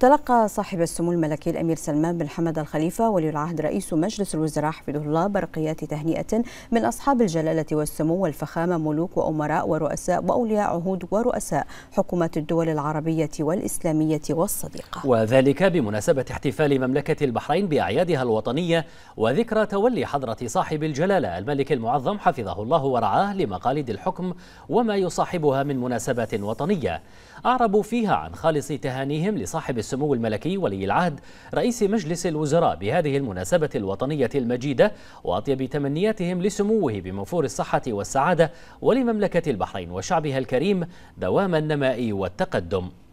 تلقى صاحب السمو الملكي الأمير سلمان بن حمد الخليفة ولي العهد رئيس مجلس الوزراء حفظه الله برقيات تهنئة من أصحاب الجلالة والسمو والفخامة ملوك وأمراء ورؤساء وأولياء عهود ورؤساء حكومات الدول العربية والإسلامية والصديقة وذلك بمناسبة احتفال مملكة البحرين بأعيادها الوطنية وذكرى تولي حضرة صاحب الجلالة الملك المعظم حفظه الله ورعاه لمقاليد الحكم وما يصاحبها من مناسبات وطنية أعربوا فيها عن خالص تهانيهم لصاحب السمو الملكي ولي العهد رئيس مجلس الوزراء بهذه المناسبة الوطنية المجيدة وأطيب تمنياتهم لسموه بمنفور الصحة والسعادة ولمملكة البحرين وشعبها الكريم دوام النماء والتقدم